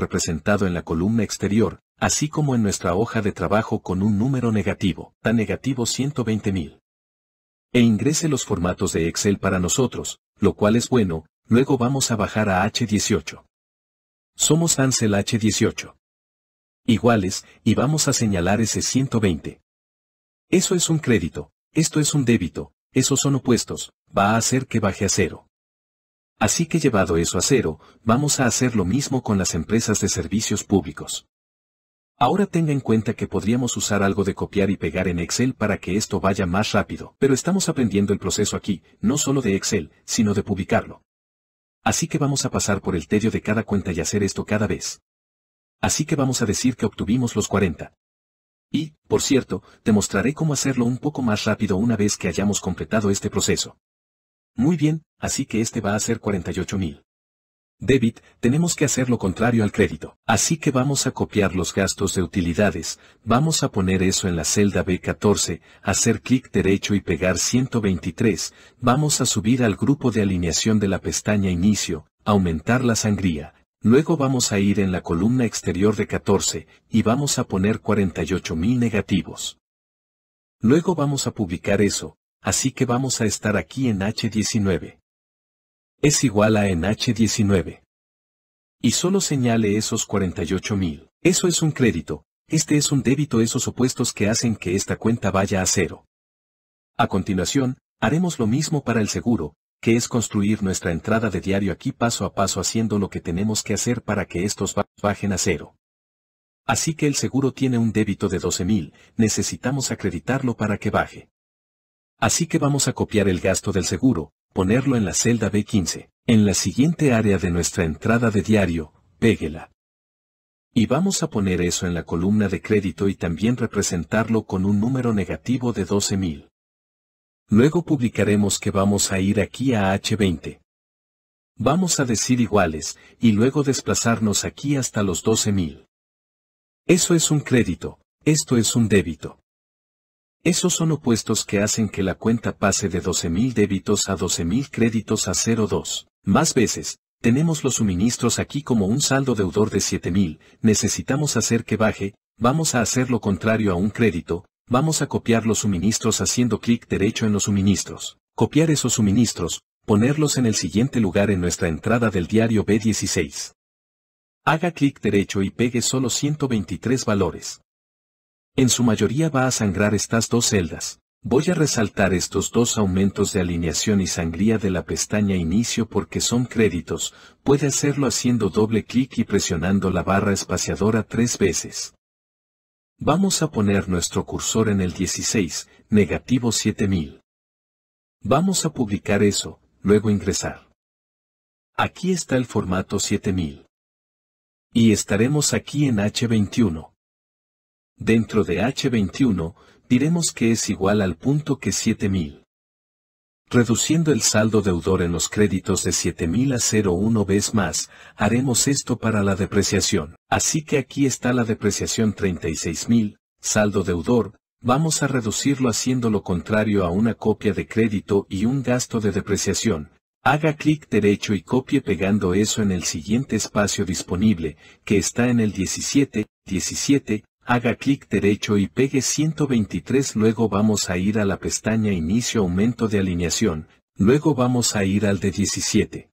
representado en la columna exterior, así como en nuestra hoja de trabajo con un número negativo, tan negativo 120.000. E ingrese los formatos de Excel para nosotros, lo cual es bueno, luego vamos a bajar a H18. Somos Ansel H18. Iguales, y vamos a señalar ese 120. Eso es un crédito, esto es un débito, esos son opuestos, va a hacer que baje a cero. Así que llevado eso a cero, vamos a hacer lo mismo con las empresas de servicios públicos. Ahora tenga en cuenta que podríamos usar algo de copiar y pegar en Excel para que esto vaya más rápido, pero estamos aprendiendo el proceso aquí, no solo de Excel, sino de publicarlo. Así que vamos a pasar por el tedio de cada cuenta y hacer esto cada vez. Así que vamos a decir que obtuvimos los 40. Y, por cierto, te mostraré cómo hacerlo un poco más rápido una vez que hayamos completado este proceso. Muy bien, así que este va a ser 48.000. Debit, tenemos que hacer lo contrario al crédito. Así que vamos a copiar los gastos de utilidades, vamos a poner eso en la celda B14, hacer clic derecho y pegar 123, vamos a subir al grupo de alineación de la pestaña Inicio, aumentar la sangría, luego vamos a ir en la columna exterior de 14, y vamos a poner 48.000 negativos. Luego vamos a publicar eso, así que vamos a estar aquí en H19 es igual a NH19. Y solo señale esos 48.000. Eso es un crédito, este es un débito esos opuestos que hacen que esta cuenta vaya a cero. A continuación, haremos lo mismo para el seguro, que es construir nuestra entrada de diario aquí paso a paso haciendo lo que tenemos que hacer para que estos bajen a cero. Así que el seguro tiene un débito de 12.000, necesitamos acreditarlo para que baje. Así que vamos a copiar el gasto del seguro, ponerlo en la celda B15, en la siguiente área de nuestra entrada de diario, péguela. Y vamos a poner eso en la columna de crédito y también representarlo con un número negativo de 12.000. Luego publicaremos que vamos a ir aquí a H20. Vamos a decir iguales, y luego desplazarnos aquí hasta los 12.000. Eso es un crédito, esto es un débito. Esos son opuestos que hacen que la cuenta pase de 12.000 débitos a 12.000 créditos a 0,2. Más veces, tenemos los suministros aquí como un saldo deudor de 7.000, necesitamos hacer que baje, vamos a hacer lo contrario a un crédito, vamos a copiar los suministros haciendo clic derecho en los suministros. Copiar esos suministros, ponerlos en el siguiente lugar en nuestra entrada del diario B16. Haga clic derecho y pegue solo 123 valores. En su mayoría va a sangrar estas dos celdas. Voy a resaltar estos dos aumentos de alineación y sangría de la pestaña Inicio porque son créditos, puede hacerlo haciendo doble clic y presionando la barra espaciadora tres veces. Vamos a poner nuestro cursor en el 16, negativo 7000. Vamos a publicar eso, luego ingresar. Aquí está el formato 7000. Y estaremos aquí en H21 dentro de H21, diremos que es igual al punto que 7000. Reduciendo el saldo deudor en los créditos de 7000 a 0,1 vez más, haremos esto para la depreciación. Así que aquí está la depreciación 36000, saldo deudor, vamos a reducirlo haciendo lo contrario a una copia de crédito y un gasto de depreciación. Haga clic derecho y copie pegando eso en el siguiente espacio disponible, que está en el 17, 17, haga clic derecho y pegue 123, luego vamos a ir a la pestaña Inicio Aumento de Alineación, luego vamos a ir al de 17.